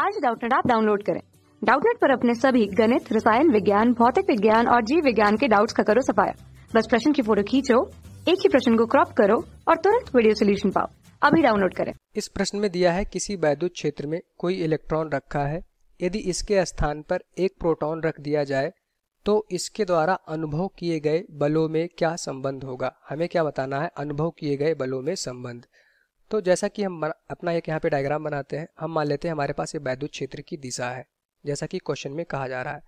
आज डाउटनेट आप डाउनलोड करें डाउटनेट पर अपने सभी गणित रसायन विज्ञान भौतिक विज्ञान और जीव विज्ञान के डाउट्स का करो सफाया बस प्रश्न की फोटो खींचो एक ही प्रश्न को क्रॉप करो और तुरंत वीडियो सोल्यूशन पाओ अभी डाउनलोड करें इस प्रश्न में दिया है किसी वैद्युत क्षेत्र में कोई इलेक्ट्रॉन रखा है यदि इसके स्थान पर एक प्रोटॉन रख दिया जाए तो इसके द्वारा अनुभव किए गए बलों में क्या संबंध होगा हमें क्या बताना है अनुभव किए गए बलों में संबंध तो जैसा कि हम अपना एक यहाँ पे डायग्राम बनाते हैं हम मान लेते हैं हमारे पास ये वैद्युत क्षेत्र की दिशा है जैसा कि क्वेश्चन में कहा जा रहा है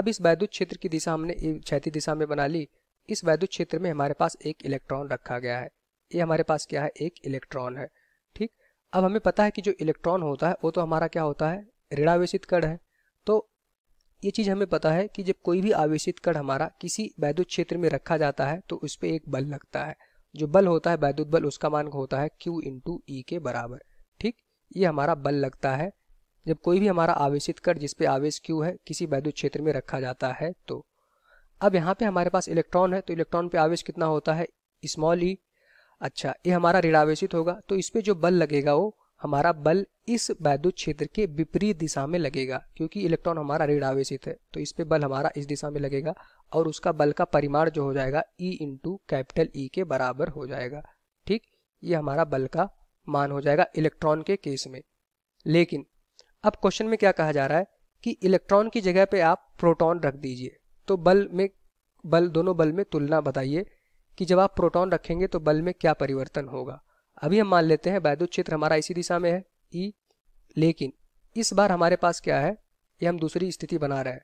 अब इस वैद्युत क्षेत्र की दिशा हमने क्षैती दिशा में बना ली इस वैद्युत क्षेत्र में हमारे पास एक इलेक्ट्रॉन रखा गया है ये हमारे पास क्या है एक इलेक्ट्रॉन है ठीक अब हमें पता है कि जो इलेक्ट्रॉन होता है वो तो हमारा क्या होता है ऋणावेशित कण है तो ये चीज़ हमें पता है कि जब कोई भी आवेशित कण हमारा किसी वैद्युत क्षेत्र में रखा जाता है तो उस पर एक बल लगता है जो बल होता है वैद्युत बल उसका मान होता है क्यू इंटू ई के बराबर ठीक ये हमारा बल लगता है जब कोई भी हमारा आवेशित कर जिसपे आवेश क्यू है किसी वैद्युत क्षेत्र में रखा जाता है तो अब यहाँ पे हमारे पास इलेक्ट्रॉन है तो इलेक्ट्रॉन पे आवेश कितना होता है स्मॉल ई e। अच्छा ये हमारा ऋणावेशित होगा तो इस पर जो बल लगेगा वो हमारा बल इस वैद्युत क्षेत्र के विपरीत दिशा में लगेगा क्योंकि इलेक्ट्रॉन हमारा ऋण आवेशित है तो इस पे बल हमारा इस दिशा में लगेगा और उसका बल का परिमाण जो हो जाएगा ई इंटू कैपिटल ई के बराबर हो जाएगा ठीक ये हमारा बल का मान हो जाएगा इलेक्ट्रॉन के केस में लेकिन अब क्वेश्चन में क्या कहा जा रहा है कि इलेक्ट्रॉन की जगह पे आप प्रोटॉन रख दीजिए तो बल में बल दोनों बल में तुलना बताइए कि जब आप प्रोटॉन रखेंगे तो बल में क्या परिवर्तन होगा अभी हम मान लेते हैं वैद्युत क्षेत्र हमारा इसी दिशा में है ई e, लेकिन इस बार हमारे पास क्या है ये हम दूसरी स्थिति बना रहे हैं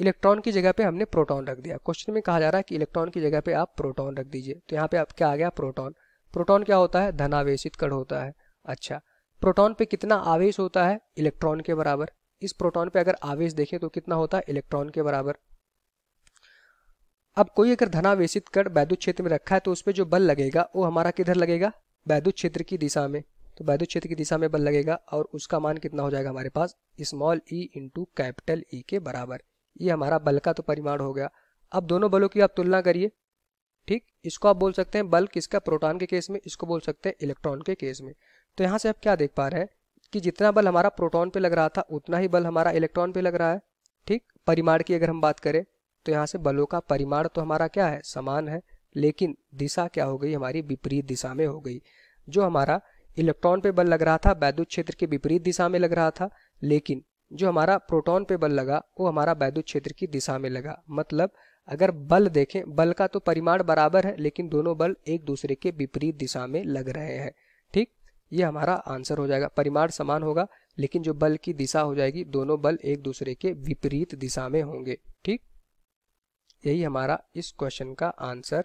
इलेक्ट्रॉन की जगह पे हमने प्रोटॉन रख दिया क्वेश्चन में कहा जा रहा है कि इलेक्ट्रॉन की जगह पे आप प्रोटॉन रख दीजिए तो यहाँ पे आप क्या आ गया प्रोटॉन प्रोटॉन क्या होता है धनावेशित कण होता है अच्छा प्रोटॉन पे कितना आवेश होता है इलेक्ट्रॉन के बराबर इस प्रोटॉन पे अगर आवेश देखें तो कितना होता है इलेक्ट्रॉन के बराबर अब कोई अगर धनावेशित कण वैद्युत क्षेत्र में रखा है तो उस पर जो बल लगेगा वो हमारा किधर लगेगा वैद्युत क्षेत्र की दिशा में तो वैद्युत क्षेत्र की दिशा में बल लगेगा और उसका मान कितना हो जाएगा हमारे पास small E into capital E के बराबर ये हमारा बल का तो परिमाण हो गया अब दोनों बलों की आप तुलना करिए ठीक इसको आप बोल सकते हैं बल किसका प्रोटॉन के केस में इसको बोल सकते हैं इलेक्ट्रॉन के केस में तो यहाँ से आप क्या देख पा रहे हैं कि जितना बल हमारा प्रोटॉन पे लग रहा था उतना ही बल हमारा इलेक्ट्रॉन पे लग रहा है ठीक परिमाण की अगर हम बात करें तो यहाँ से बलों का परिमाण तो हमारा क्या है समान है लेकिन दिशा क्या हो गई हमारी विपरीत दिशा में हो गई जो हमारा इलेक्ट्रॉन पे बल लग रहा था वैद्युत क्षेत्र के विपरीत दिशा में लग रहा था लेकिन जो हमारा प्रोटॉन पे बल लगा वो हमारा वैद्युत क्षेत्र की दिशा में लगा मतलब अगर बल देखें बल का तो परिमाण बराबर है लेकिन दोनों बल एक दूसरे के विपरीत दिशा में लग रहे हैं ठीक ये हमारा आंसर हो जाएगा परिमाण समान होगा लेकिन जो बल की दिशा हो जाएगी दोनों बल एक दूसरे के विपरीत दिशा में होंगे ठीक यही हमारा इस क्वेश्चन का आंसर